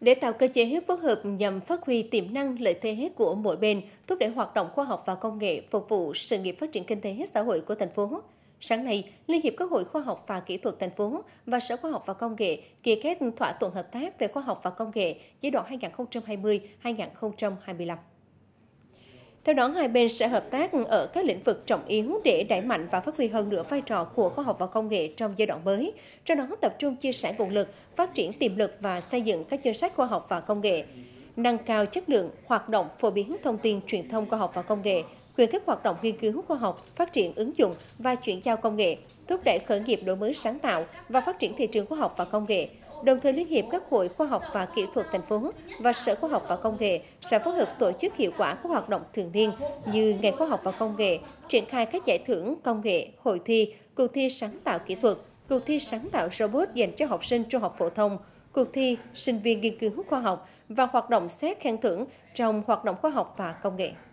Để tạo cơ chế phối hợp nhằm phát huy tiềm năng lợi thế của mỗi bên, thúc đẩy hoạt động khoa học và công nghệ phục vụ sự nghiệp phát triển kinh tế xã hội của thành phố, Sáng nay, Liên hiệp các hội khoa học và kỹ thuật thành phố và Sở Khoa học và Công nghệ ký kết thỏa thuận hợp tác về khoa học và công nghệ giai đoạn 2020-2025. Theo đó, hai bên sẽ hợp tác ở các lĩnh vực trọng yếu để đẩy mạnh và phát huy hơn nữa vai trò của khoa học và công nghệ trong giai đoạn mới, trong đó tập trung chia sẻ nguồn lực, phát triển tiềm lực và xây dựng các chính sách khoa học và công nghệ, nâng cao chất lượng hoạt động phổ biến thông tin truyền thông khoa học và công nghệ, khuyến khích hoạt động nghiên cứu khoa học, phát triển ứng dụng và chuyển giao công nghệ, thúc đẩy khởi nghiệp đổi mới sáng tạo và phát triển thị trường khoa học và công nghệ, Đồng thời Liên hiệp các hội khoa học và kỹ thuật thành phố và Sở Khoa học và Công nghệ sẽ phối hợp tổ chức hiệu quả các hoạt động thường niên như Ngày Khoa học và Công nghệ, triển khai các giải thưởng công nghệ, hội thi, cuộc thi sáng tạo kỹ thuật, cuộc thi sáng tạo robot dành cho học sinh trung học phổ thông, cuộc thi sinh viên nghiên cứu khoa học và hoạt động xét khen thưởng trong hoạt động khoa học và công nghệ.